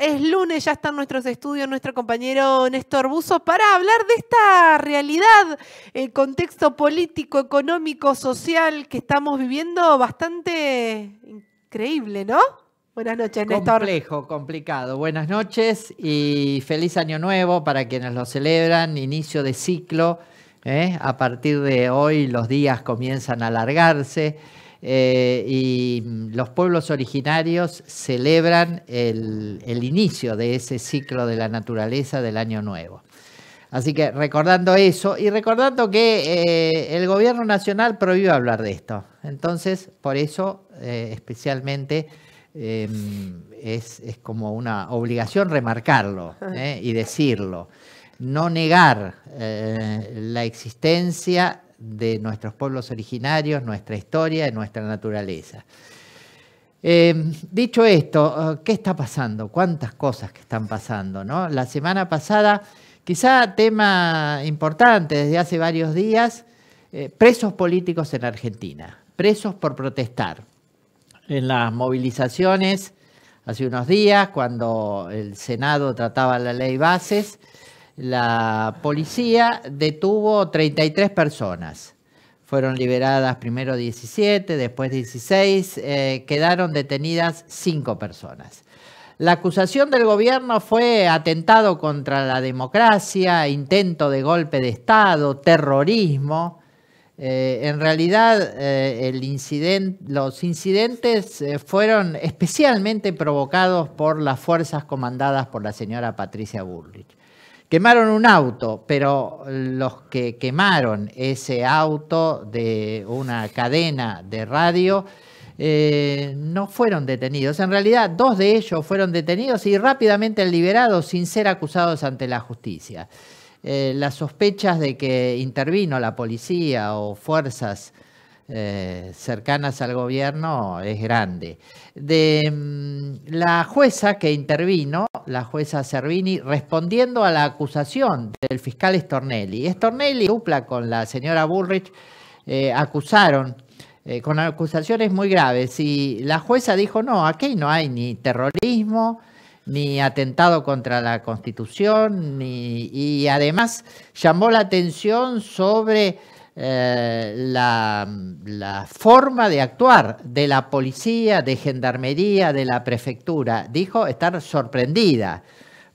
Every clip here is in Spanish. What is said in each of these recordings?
es lunes, ya están nuestros estudios nuestro compañero Néstor Buzo para hablar de esta realidad, el eh, contexto político, económico, social que estamos viviendo bastante increíble, ¿no? Buenas noches, Néstor. Complejo, complicado. Buenas noches y feliz año nuevo para quienes lo celebran, inicio de ciclo. ¿eh? A partir de hoy los días comienzan a alargarse. Eh, y mm, los pueblos originarios celebran el, inicio de ese ciclo de la naturaleza del año nuevo. Así que recordando eso y recordando que eh, el gobierno nacional prohíbe hablar de esto. Entonces, por eso eh, especialmente em, es, es, como una obligación remarcarlo y decirlo. No negar la existencia de nuestros pueblos originarios, nuestra historia, y nuestra naturaleza. Eh, dicho esto, eh, ¿qué está pasando? ¿Cuántas cosas que están pasando? ¿no? La semana pasada, quizá tema importante desde hace varios días, eh, presos políticos en Argentina, presos por protestar. En las movilizaciones, hace unos días, cuando el Senado trataba la ley Bases, la policía detuvo 33 personas. Fueron liberadas primero 17, después 16, eh, quedaron detenidas 5 personas. La acusación del gobierno fue atentado contra la democracia, intento de golpe de Estado, terrorismo. Eh, en realidad, eh, los incidentes fueron especialmente provocados por las fuerzas comandadas por la señora Patricia Burrich. Quemaron un auto, pero los que quemaron ese auto de una cadena de radio eh, no fueron detenidos. En realidad, dos de ellos fueron detenidos y rápidamente liberados sin ser acusados ante la justicia. Eh, las sospechas de que intervino la policía o fuerzas eh, cercanas al gobierno es grande. De mm, la jueza que intervino, la jueza Cervini, respondiendo a la acusación del fiscal Stornelli. Stornelli, dupla con la señora Bullrich, eh, acusaron eh, con acusaciones muy graves y la jueza dijo, no, aquí no hay ni terrorismo, ni atentado contra la Constitución, ni, y además llamó la atención sobre eh, la, forma de actuar de la policía, de gendarmería, de la prefectura. Dijo estar sorprendida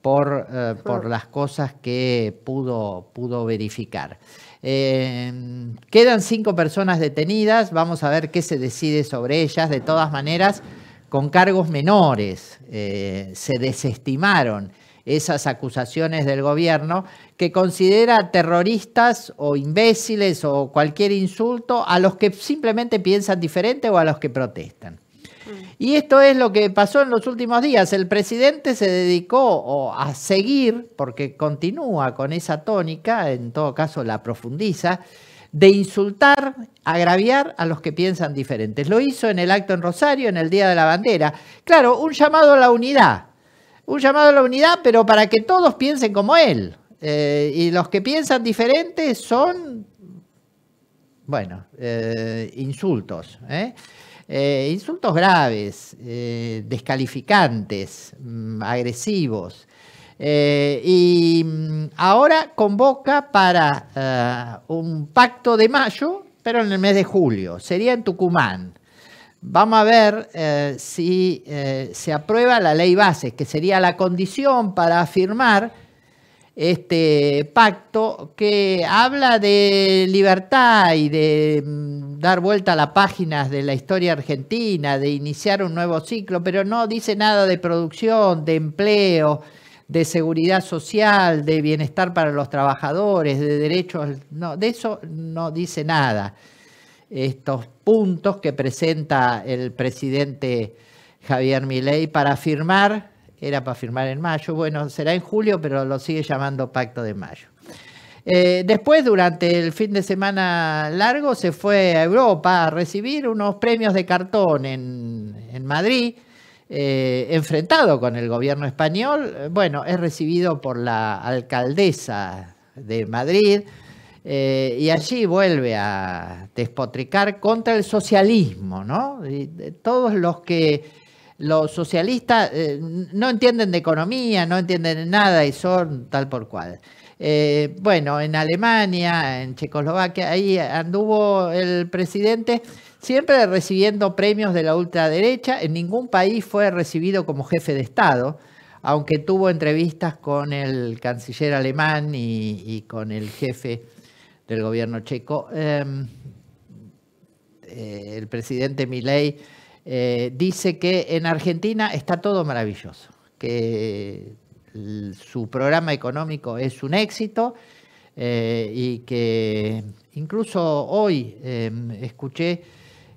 por, eh, por las cosas que pudo, pudo verificar. Em, quedan cinco personas detenidas, vamos a ver qué se decide sobre ellas. De todas maneras, con cargos menores, eh, se desestimaron esas acusaciones del gobierno, que considera terroristas o imbéciles o cualquier insulto a los que simplemente piensan diferente o a los que protestan. Mm. Y esto es lo que pasó en los últimos días. El presidente se dedicó a seguir, porque continúa con esa tónica, en todo caso la profundiza, de insultar, agraviar a los que piensan diferentes. Lo hizo en el acto en Rosario, en el Día de la Bandera. Claro, un llamado a la unidad, un llamado a la unidad, pero para que todos piensen como él. Eh, y los que piensan diferente son, bueno, eh, insultos, ¿eh? insultos graves, descalificantes, mm, agresivos. y mm, ahora convoca para un pacto de mayo, pero en el mes de julio. Sería en Tucumán vamos a ver eh, si eh, se aprueba la ley base, que sería la condición para firmar este pacto que habla de libertad y de mm, dar vuelta a las páginas de la historia argentina, de iniciar un nuevo ciclo, pero no dice nada de producción, de empleo, de seguridad social, de bienestar para los trabajadores, de derechos, de eso no dice nada estos puntos que presenta el presidente Javier Milei para firmar, era para firmar en mayo, bueno, será en julio, pero lo sigue llamando Pacto de Mayo. Eh, después, durante el fin de semana largo, se fue a Europa a recibir unos premios de cartón en, Madrid, eh, enfrentado con el gobierno español. Bueno, es recibido por la alcaldesa de Madrid, eh, y allí vuelve a despotricar contra el socialismo, ¿no? Eh, todos los que los socialistas eh, no entienden de economía, no entienden de nada y son tal por cual. bueno, en Alemania, en Checoslovaquia, ahí anduvo el presidente siempre recibiendo premios de la ultraderecha, en ningún país fue recibido como jefe de Estado, aunque tuvo entrevistas con el canciller alemán y con el jefe del gobierno checo. Em, eh, el presidente Milei eh, dice que en Argentina está todo maravilloso, que su programa económico es un éxito eh, y que incluso hoy em, escuché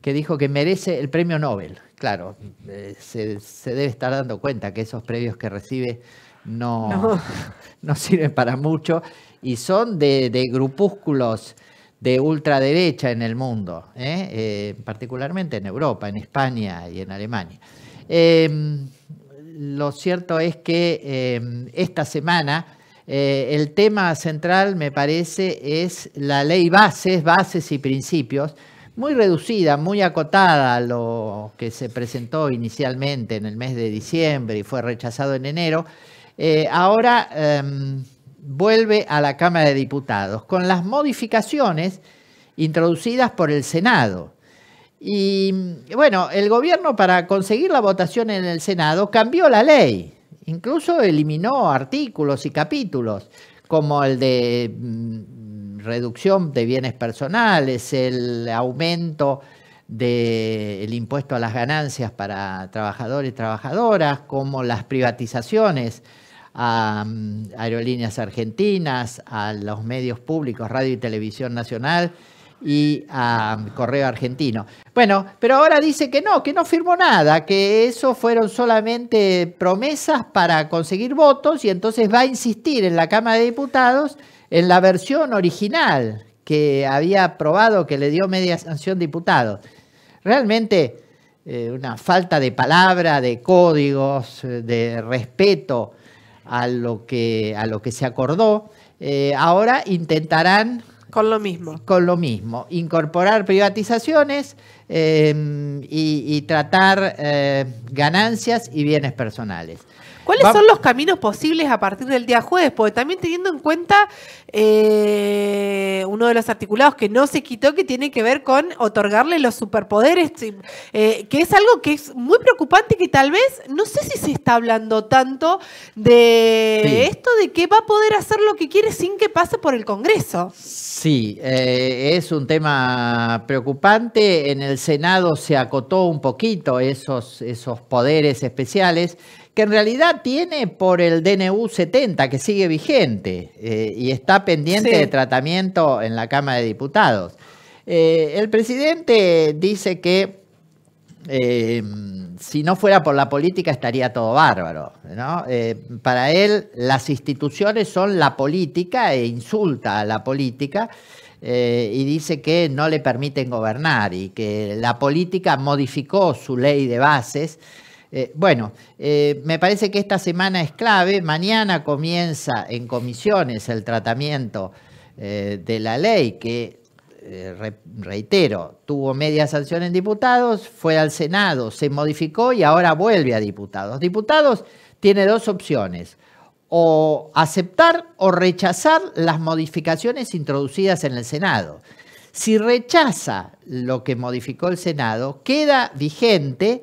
que dijo que merece el premio Nobel. Claro, se, se, debe estar dando cuenta que esos premios que recibe no, no. sirven para mucho y son de, grupúsculos de ultraderecha en el mundo, ¿eh? Eh, particularmente en Europa, en España y en Alemania. Em, lo cierto es que em, esta semana eh, el tema central, me parece, es la ley bases, bases y principios, muy reducida, muy acotada a lo que se presentó inicialmente en el mes de diciembre y fue rechazado en enero, eh, ahora em, vuelve a la Cámara de Diputados con las modificaciones introducidas por el Senado. Y bueno, el gobierno para conseguir la votación en el Senado cambió la ley, incluso eliminó artículos y capítulos como el de mm, reducción de bienes personales, el aumento del impuesto a las ganancias para trabajadores y trabajadoras, como las privatizaciones a mm, Aerolíneas Argentinas, a los medios públicos, Radio y Televisión Nacional y a mm, Correo Argentino. Bueno, pero ahora dice que no, que no firmó nada, que eso fueron solamente promesas para conseguir votos y entonces va a insistir en la Cámara de Diputados en la versión original que había aprobado, que le dio media sanción diputado Realmente eh, una falta de palabra, de códigos, eh, de respeto a lo que, se acordó. Eh, ahora intentarán... Con lo mismo. Con lo mismo. Incorporar privatizaciones eh, y, tratar eh, ganancias y bienes personales. ¿Cuáles son los caminos posibles a partir del día jueves? Porque también teniendo en cuenta eh, uno de los articulados que no se quitó, que tiene que ver con otorgarle los superpoderes, eh, que es algo que es muy preocupante, que tal vez, no sé si se está hablando tanto de esto, de que va a poder hacer lo que quiere sin que pase por el Congreso. Sí, eh, es un tema preocupante. En el Senado se acotó un poquito esos, esos poderes especiales que en realidad tiene por el DNU 70, que sigue vigente eh, y está pendiente de tratamiento en la Cámara de Diputados. Eh, el presidente dice que eh, si no fuera por la política estaría todo bárbaro. para él las instituciones son la política e insulta a la política. y dice que no le permiten gobernar y que la política modificó su ley de bases eh, bueno, eh, me parece que esta semana es clave. Mañana comienza en comisiones el tratamiento eh, de la ley que, reitero, tuvo media sanción en diputados, fue al Senado, se modificó y ahora vuelve a diputados. Diputados tiene dos opciones, o aceptar o rechazar las modificaciones introducidas en el Senado. Si rechaza lo que modificó el Senado, queda vigente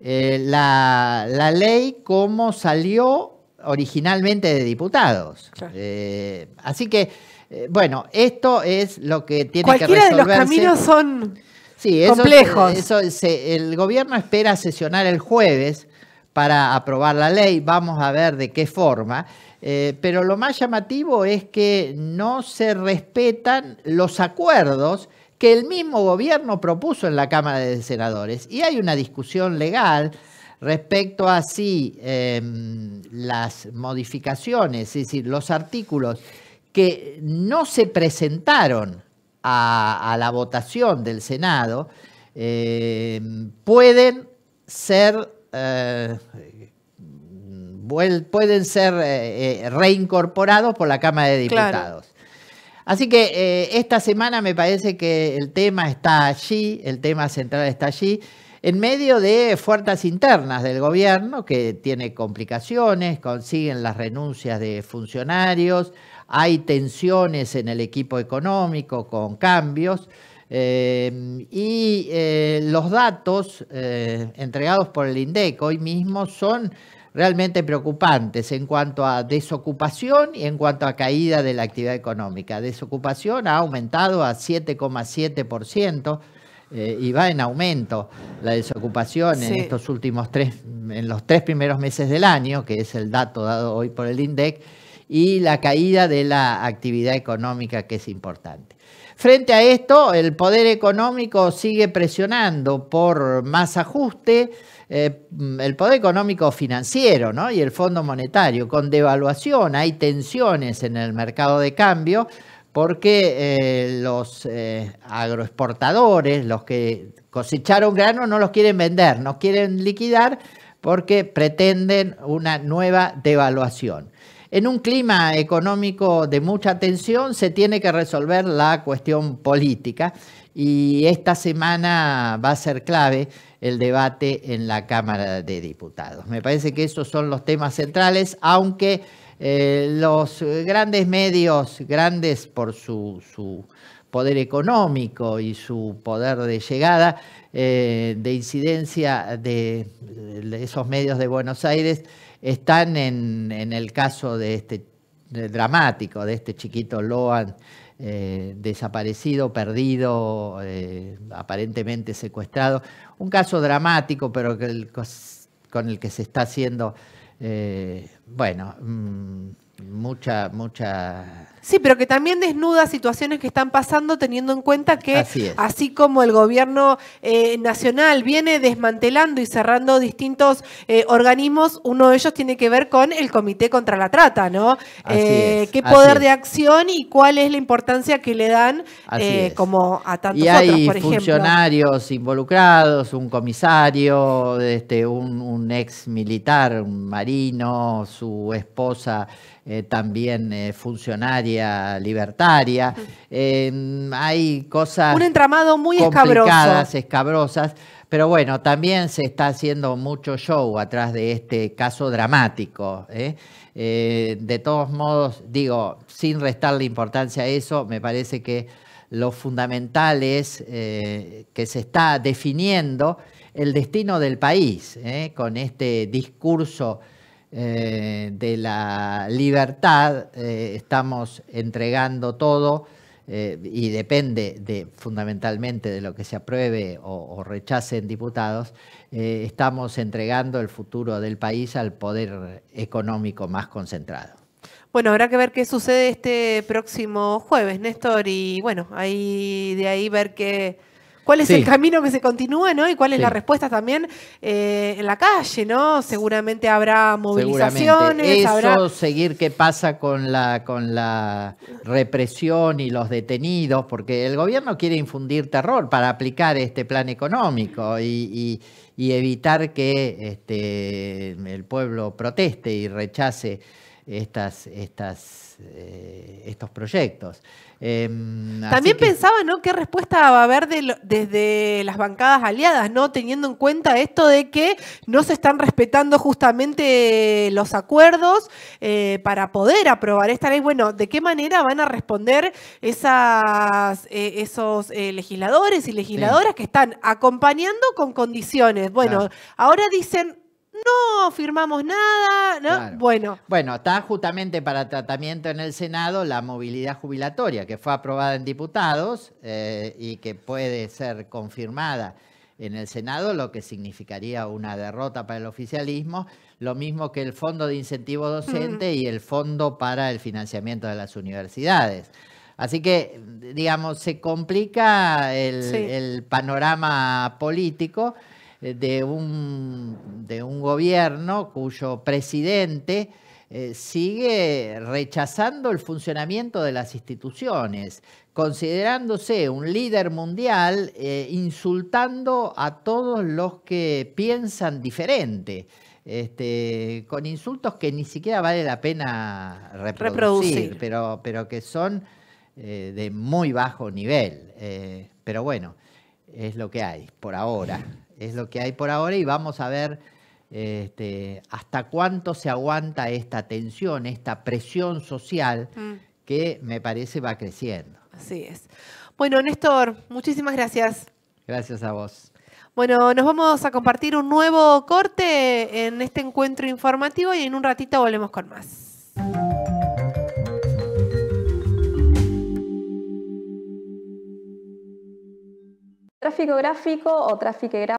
eh, la, ley como salió originalmente de diputados. Eh, así que, eh, bueno, esto es lo que tiene que resolverse. Cualquiera de los caminos son sí, eso, complejos. el gobierno espera sesionar el jueves para aprobar la ley. Vamos a ver de qué forma. pero lo más llamativo es que no se respetan los acuerdos que el mismo gobierno propuso en la Cámara de Senadores. Y hay una discusión legal respecto a si em, las modificaciones, es decir, los artículos que no se presentaron a, la votación del Senado, em, pueden ser, eh, pueden ser eh, eh, reincorporados por la Cámara de Diputados. Así que eh, esta semana me parece que el tema está allí, el tema central está allí, en medio de fuerzas internas del gobierno que tiene complicaciones, consiguen las renuncias de funcionarios, hay tensiones en el equipo económico con cambios. Eh, y eh, los datos entregados por el INDEC hoy mismo son realmente preocupantes en cuanto a desocupación y en cuanto a caída de la actividad económica. Desocupación ha aumentado a 7,7%. Eh, y va en aumento la desocupación en estos últimos tres, en los tres primeros meses del año, que es el dato dado hoy por el INDEC, y la caída de la actividad económica que es importante. Frente a esto, el poder económico sigue presionando por más ajuste, eh, mm, el poder económico financiero y el Fondo Monetario. Con devaluación hay tensiones en el mercado de cambio porque eh, los eh, agroexportadores, los que cosecharon grano, no los quieren vender, no quieren liquidar porque pretenden una nueva devaluación. En un clima económico de mucha tensión se tiene que resolver la cuestión política y esta semana va a ser clave el debate en la Cámara de Diputados. Me parece que esos son los temas centrales, aunque eh, los grandes medios, grandes por su, poder económico y su poder de llegada, eh, de incidencia de esos medios de Buenos Aires, están en, el caso de este dramático, de este chiquito Loan eh, desaparecido, perdido, eh, aparentemente secuestrado. Un caso dramático, pero que con el que se está haciendo, eh, bueno... Mm, Mucha, mucha. Sí, pero que también desnuda situaciones que están pasando teniendo en cuenta que, así, como el gobierno eh, nacional viene desmantelando y cerrando distintos eh, organismos, uno de ellos tiene que ver con el Comité contra la Trata, ¿no? Eh, ¿Qué poder de acción y cuál es la importancia que le dan como a tantos y hay funcionarios involucrados, un comisario, este, un ex militar, un marino, su esposa. Eh, también eh, funcionaria libertaria. Em, hay cosas... Un entramado muy complicadas, escabrosas. Pero bueno, también se está haciendo mucho show atrás de este caso dramático. ¿eh? de todos modos, digo, sin restarle importancia a eso, me parece que lo fundamental es que se está definiendo el destino del país con este discurso eh, de la libertad, eh, estamos entregando todo eh, y depende de, fundamentalmente de lo que se apruebe o, o rechacen diputados, estamos entregando el futuro del país al poder económico más concentrado. Bueno, habrá que ver qué sucede este próximo jueves, Néstor, y bueno, ahí, de ahí ver qué cuál es el camino que se continúa, ¿no? Y cuál es la respuesta también eh, en la calle, ¿no? Seguramente habrá movilizaciones. Eso, seguir qué pasa con la, con la represión y los detenidos, porque el gobierno quiere infundir terror para aplicar este plan económico y, evitar que este, el pueblo proteste y rechace estas, eh, estos proyectos. Em, También pensaba, ¿no? ¿Qué respuesta va a haber desde las bancadas aliadas, ¿no? Teniendo en cuenta esto de que no se están respetando justamente los acuerdos eh, para poder aprobar esta ley. Bueno, ¿de qué manera van a responder esas, eh, esos legisladores y legisladoras que están acompañando con condiciones? Bueno, ahora dicen no firmamos nada, Bueno. Bueno, está justamente para tratamiento en el Senado la movilidad jubilatoria, que fue aprobada en diputados eh, y que puede ser confirmada en el Senado, lo que significaría una derrota para el oficialismo, lo mismo que el Fondo de Incentivo Docente mm. y el Fondo para el Financiamiento de las Universidades. Así que, digamos, se complica el panorama político eh, de un, gobierno cuyo presidente eh, sigue rechazando el funcionamiento de las instituciones, considerándose un líder mundial, eh, insultando a todos los que piensan diferente. Este, con insultos que ni siquiera vale la pena reproducir, Pero, que son de muy bajo nivel. pero bueno, es lo que hay por ahora es lo que hay por ahora y vamos a ver este, hasta cuánto se aguanta esta tensión, esta presión social mm. que me parece va creciendo. Así es. Bueno, Néstor, muchísimas gracias. Gracias a vos. Bueno, nos vamos a compartir un nuevo corte en este encuentro informativo y en un ratito volvemos con más. Tráfico gráfico o tráfico